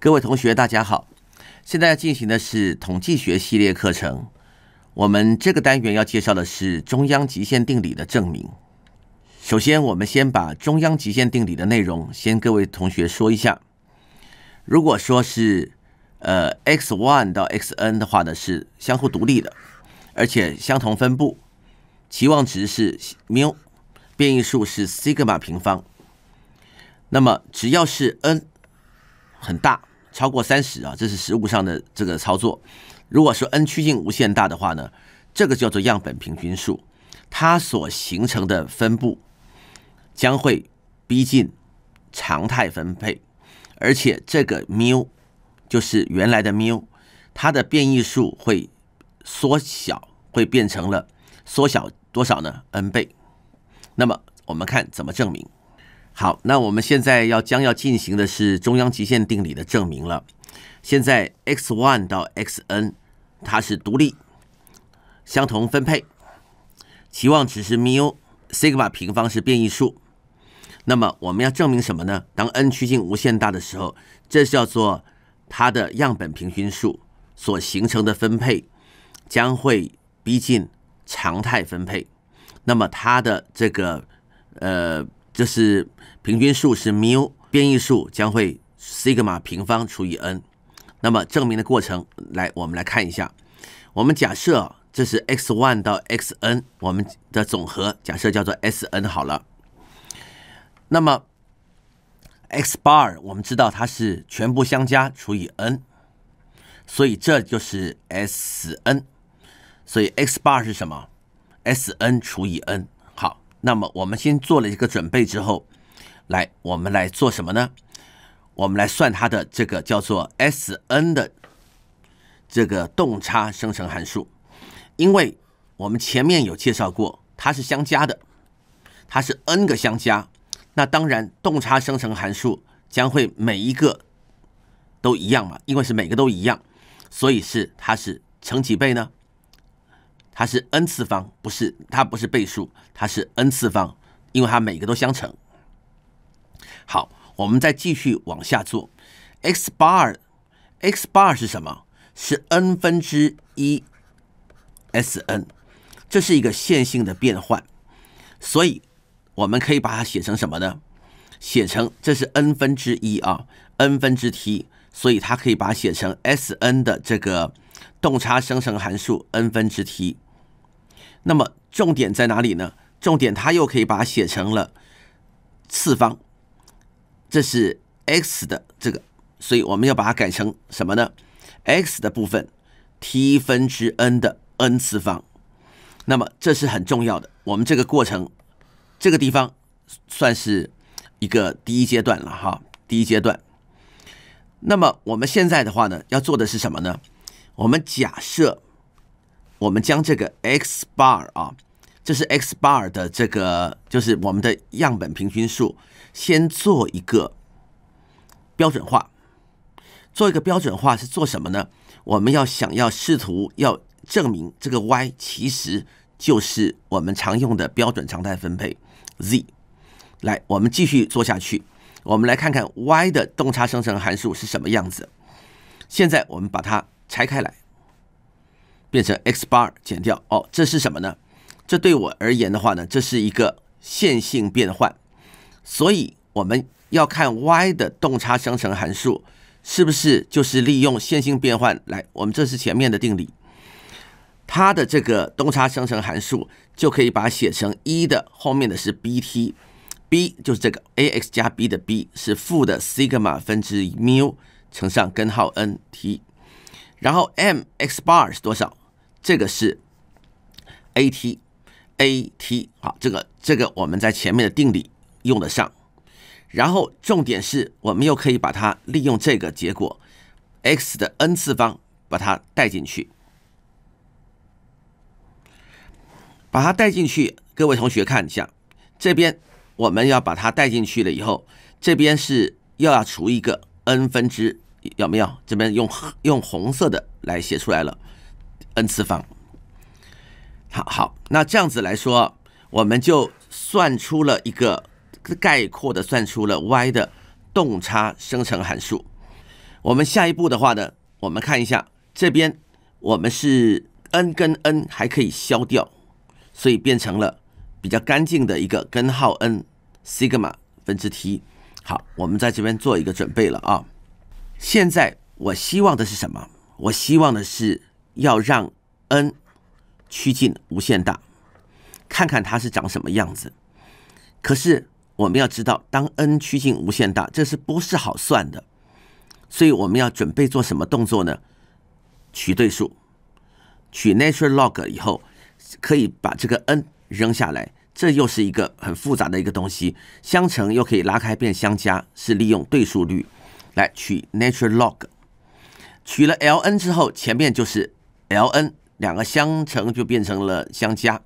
各位同学，大家好！现在进行的是统计学系列课程。我们这个单元要介绍的是中央极限定理的证明。首先，我们先把中央极限定理的内容先各位同学说一下。如果说是呃 x one 到 x n 的话呢，是相互独立的，而且相同分布，期望值是缪，变异数是 sigma 平方。那么只要是 n 很大。超过三十啊，这是实物上的这个操作。如果说 n 趋近无限大的话呢，这个叫做样本平均数，它所形成的分布将会逼近常态分配，而且这个缪就是原来的缪，它的变异数会缩小，会变成了缩小多少呢？n 倍。那么我们看怎么证明。好，那我们现在要将要进行的是中央极限定理的证明了。现在 x1 到 xn 它是独立、相同分配，期望值是 mu，sigma 平方是变异数。那么我们要证明什么呢？当 n 趋近无限大的时候，这叫做它的样本平均数所形成的分配将会逼近常态分配。那么它的这个呃。这是平均数是 mu，变异数将会西格玛平方除以 n。那么证明的过程，来我们来看一下。我们假设这是 x one 到 xn，我们的总和假设叫做 Sn 好了。那么 x bar 我们知道它是全部相加除以 n，所以这就是 Sn。所以 x bar 是什么？Sn 除以 n。那么我们先做了一个准备之后，来我们来做什么呢？我们来算它的这个叫做 S_n 的这个动差生成函数，因为我们前面有介绍过，它是相加的，它是 n 个相加，那当然动差生成函数将会每一个都一样嘛，因为是每个都一样，所以是它是乘几倍呢？它是 n 次方，不是它不是倍数，它是 n 次方，因为它每个都相乘。好，我们再继续往下做，x bar，x bar 是什么？是 n 分之一 s n，这是一个线性的变换，所以我们可以把它写成什么呢？写成这是 n 分之一啊，n 分之 t，所以它可以把它写成 s n 的这个。洞察生成函数 n 分之 t，那么重点在哪里呢？重点它又可以把它写成了次方，这是 x 的这个，所以我们要把它改成什么呢？x 的部分 t 分之 n 的 n 次方，那么这是很重要的。我们这个过程，这个地方算是一个第一阶段了哈，第一阶段。那么我们现在的话呢，要做的是什么呢？我们假设我们将这个 x bar 啊，这是 x bar 的这个，就是我们的样本平均数，先做一个标准化，做一个标准化是做什么呢？我们要想要试图要证明这个 y 其实就是我们常用的标准常态分配 z。来，我们继续做下去，我们来看看 y 的动差生成函数是什么样子。现在我们把它。拆开来，变成 x bar 减掉哦，这是什么呢？这对我而言的话呢，这是一个线性变换，所以我们要看 y 的动差生成函数是不是就是利用线性变换来。我们这是前面的定理，它的这个动差生成函数就可以把写成一的后面的是 b t，b 就是这个 a x 加 b 的 b 是负的西格玛分之 mu 乘上根号 n t。然后 m x bar 是多少？这个是 a t a t 好，这个这个我们在前面的定理用得上。然后重点是我们又可以把它利用这个结果 x 的 n 次方把它带进去，把它带进去，各位同学看一下，这边我们要把它带进去了以后，这边是又要除一个 n 分之。有没有这边用用红色的来写出来了 n 次方？好好，那这样子来说，我们就算出了一个概括的，算出了 y 的动差生成函数。我们下一步的话呢，我们看一下这边，我们是 n 跟 n 还可以消掉，所以变成了比较干净的一个根号 n 西格玛分之 t。好，我们在这边做一个准备了啊。现在我希望的是什么？我希望的是要让 n 趋近无限大，看看它是长什么样子。可是我们要知道，当 n 趋近无限大，这是不是好算的？所以我们要准备做什么动作呢？取对数，取 natural log 以后，可以把这个 n 扔下来。这又是一个很复杂的一个东西，相乘又可以拉开变相加，是利用对数律。来取 n a t u r e log，取了 l n 之后，前面就是 l n 两个相乘就变成了相加。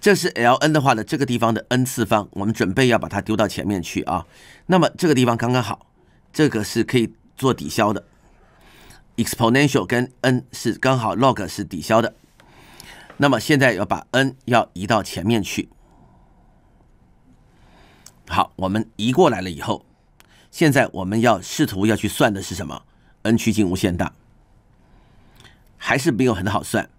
这是 l n 的话呢，这个地方的 n 次方，我们准备要把它丢到前面去啊。那么这个地方刚刚好，这个是可以做抵消的。exponential 跟 n 是刚好 log 是抵消的。那么现在要把 n 要移到前面去。好，我们移过来了以后。现在我们要试图要去算的是什么？n 趋近无限大，还是没有很好算？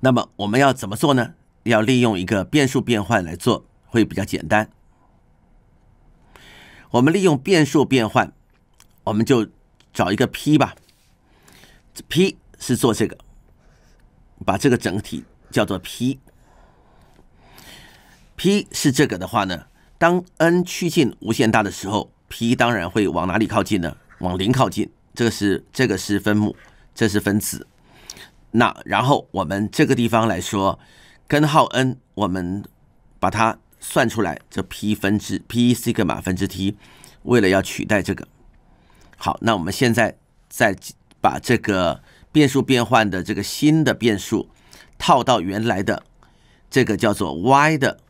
那么我们要怎么做呢？要利用一个变数变换来做，会比较简单。我们利用变数变换，我们就找一个 p 吧，p 是做这个，把这个整体叫做 p，p 是这个的话呢？当 n 趋近无限大的时候，p 当然会往哪里靠近呢？往零靠近。这个是这个是分母，这是分子。那然后我们这个地方来说，根号 n 我们把它算出来，这 p 分之 p 是一个马分之 t，为了要取代这个。好，那我们现在再把这个变数变换的这个新的变数套到原来的这个叫做 y 的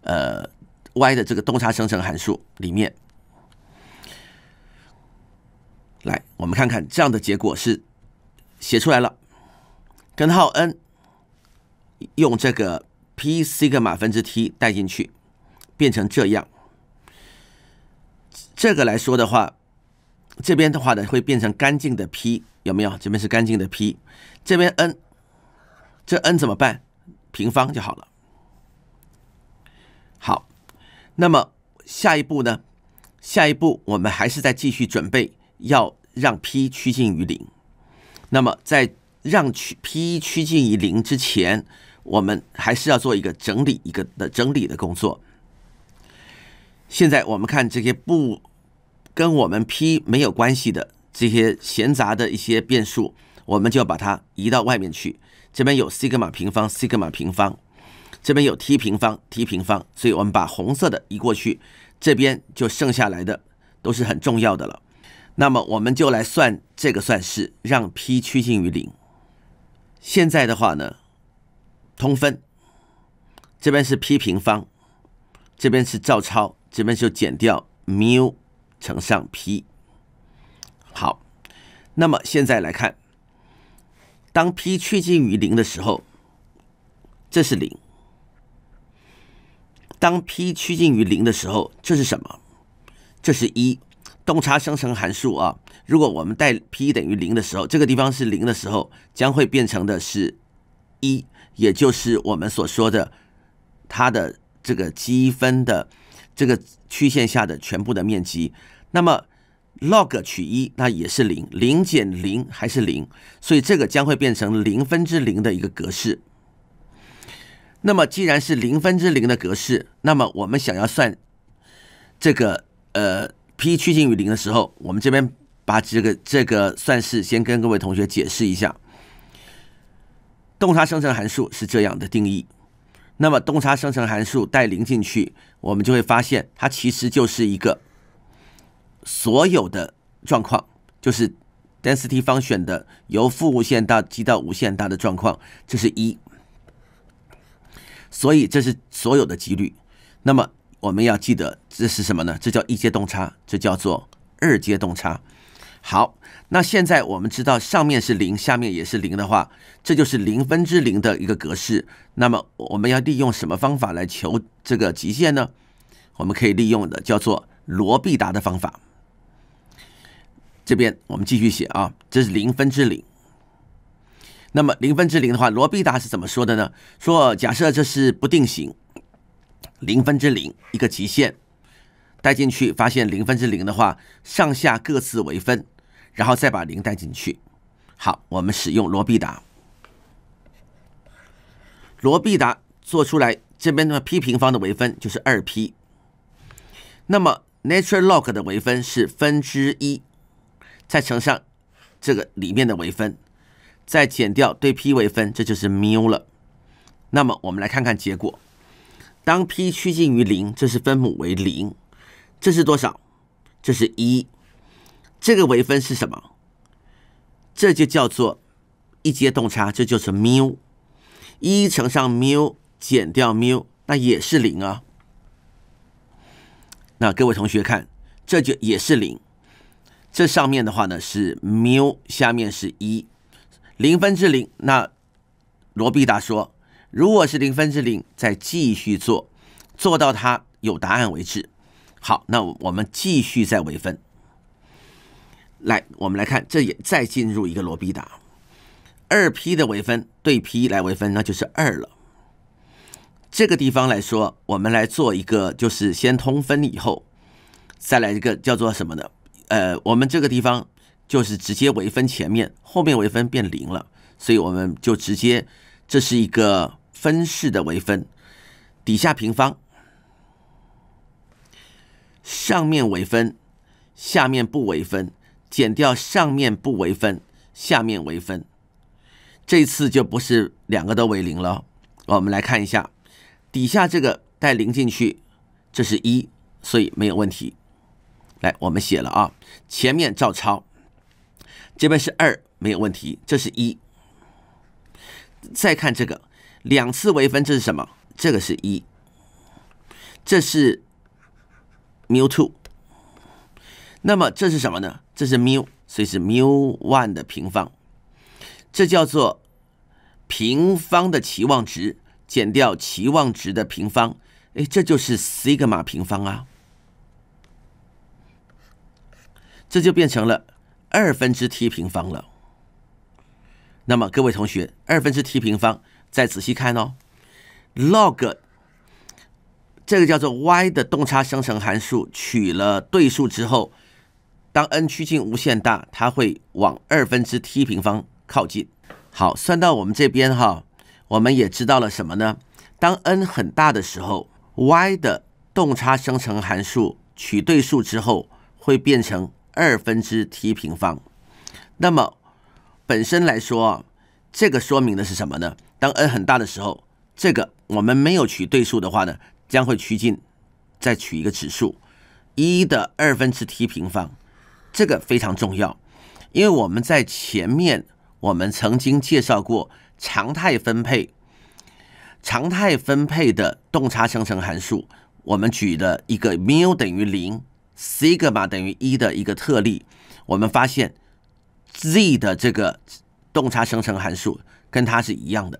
呃。Y 的这个洞察生成函数里面，来，我们看看这样的结果是写出来了，根号 n 用这个 p 西格玛分之 t 代进去，变成这样。这个来说的话，这边的话呢会变成干净的 p 有没有？这边是干净的 p，这边 n，这 n 怎么办？平方就好了。那么下一步呢？下一步我们还是在继续准备，要让 p 趋近于零。那么在让趋 p 趋近于零之前，我们还是要做一个整理，一个的整理的工作。现在我们看这些不跟我们 p 没有关系的这些闲杂的一些变数，我们就要把它移到外面去。这边有 sigma 平方，sigma 平方。这边有 t 平方，t 平方，所以我们把红色的移过去，这边就剩下来的都是很重要的了。那么我们就来算这个算式，让 p 趋近于零。现在的话呢，通分，这边是 p 平方，这边是照抄，这边就减掉缪乘上 p。好，那么现在来看，当 p 趋近于零的时候，这是零。当 p 趋近于零的时候，这是什么？这是一，洞察生成函数啊。如果我们带 p 等于零的时候，这个地方是零的时候，将会变成的是一，也就是我们所说的它的这个积分的这个曲线下的全部的面积。那么 log 取一，那也是零，零减零还是零，所以这个将会变成零分之零的一个格式。那么，既然是零分之零的格式，那么我们想要算这个呃 p 趋近于零的时候，我们这边把这个这个算式先跟各位同学解释一下。动差生成函数是这样的定义，那么动差生成函数带零进去，我们就会发现它其实就是一个所有的状况，就是 density 方选的由负无限大积到无限大的状况，这是一。所以这是所有的几率。那么我们要记得这是什么呢？这叫一阶动差，这叫做二阶动差。好，那现在我们知道上面是零，下面也是零的话，这就是零分之零的一个格式。那么我们要利用什么方法来求这个极限呢？我们可以利用的叫做罗必达的方法。这边我们继续写啊，这是零分之零。那么零分之零的话，罗必达是怎么说的呢？说假设这是不定型，零分之零一个极限，带进去发现零分之零的话，上下各自为分，然后再把零带进去。好，我们使用罗必达，罗必达做出来这边的 p 平方的微分就是二 p，那么 natural log 的微分是分之一，再乘上这个里面的微分。再减掉对 p 为分，这就是缪了。那么我们来看看结果，当 p 趋近于零，这是分母为零，这是多少？这是一，这个为分是什么？这就叫做一阶动差，这就是缪。一乘上缪减掉缪，那也是零啊。那各位同学看，这就也是零。这上面的话呢是缪，下面是一。零分之零，那罗必达说，如果是零分之零，再继续做，做到它有答案为止。好，那我们继续再微分。来，我们来看，这也再进入一个罗必达，二 p 的微分对 p 来微分，那就是二了。这个地方来说，我们来做一个，就是先通分以后，再来一个叫做什么呢？呃，我们这个地方。就是直接微分前面，后面微分变零了，所以我们就直接这是一个分式的微分，底下平方，上面微分，下面不微分，减掉上面不微分，下面微分，这次就不是两个都为零了。我们来看一下，底下这个带零进去，这是一，所以没有问题。来，我们写了啊，前面照抄。这边是二，没有问题。这是一，再看这个两次微分，这是什么？这个是一，这是 mu two。那么这是什么呢？这是 mu，所以是 mu one 的平方。这叫做平方的期望值减掉期望值的平方，哎，这就是 sigma 平方啊。这就变成了。二分之 t 平方了。那么各位同学，二分之 t 平方，再仔细看哦，log 这个叫做 y 的动差生成函数取了对数之后，当 n 趋近无限大，它会往二分之 t 平方靠近。好，算到我们这边哈，我们也知道了什么呢？当 n 很大的时候，y 的动差生成函数取对数之后，会变成。二分之 t 平方，那么本身来说，这个说明的是什么呢？当 n 很大的时候，这个我们没有取对数的话呢，将会趋近，再取一个指数一的二分之 t 平方，这个非常重要，因为我们在前面我们曾经介绍过常态分配，常态分配的动差生成函数，我们举的一个 mu 等于零。西格玛等于一的一个特例，我们发现 Z 的这个动差生成函数跟它是一样的。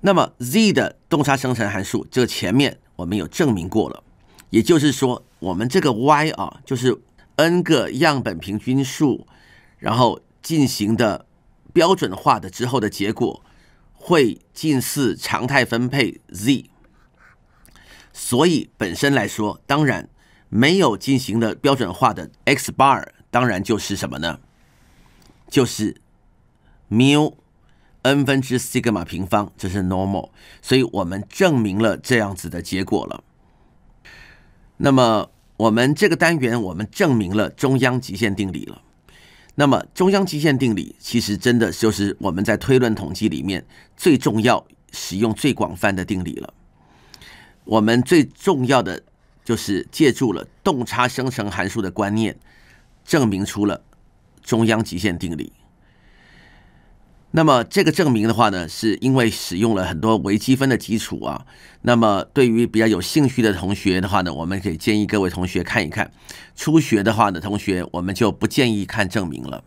那么 Z 的动差生成函数，这个前面我们有证明过了，也就是说，我们这个 Y 啊，就是 n 个样本平均数，然后进行的标准化的之后的结果，会近似常态分配 Z。所以本身来说，当然没有进行的标准化的 x bar，当然就是什么呢？就是 mu n 分之 sigma 平方，这是 normal。所以我们证明了这样子的结果了。那么我们这个单元，我们证明了中央极限定理了。那么中央极限定理其实真的就是我们在推论统计里面最重要、使用最广泛的定理了。我们最重要的就是借助了动差生成函数的观念，证明出了中央极限定理。那么这个证明的话呢，是因为使用了很多微积分的基础啊。那么对于比较有兴趣的同学的话呢，我们可以建议各位同学看一看。初学的话呢，同学我们就不建议看证明了。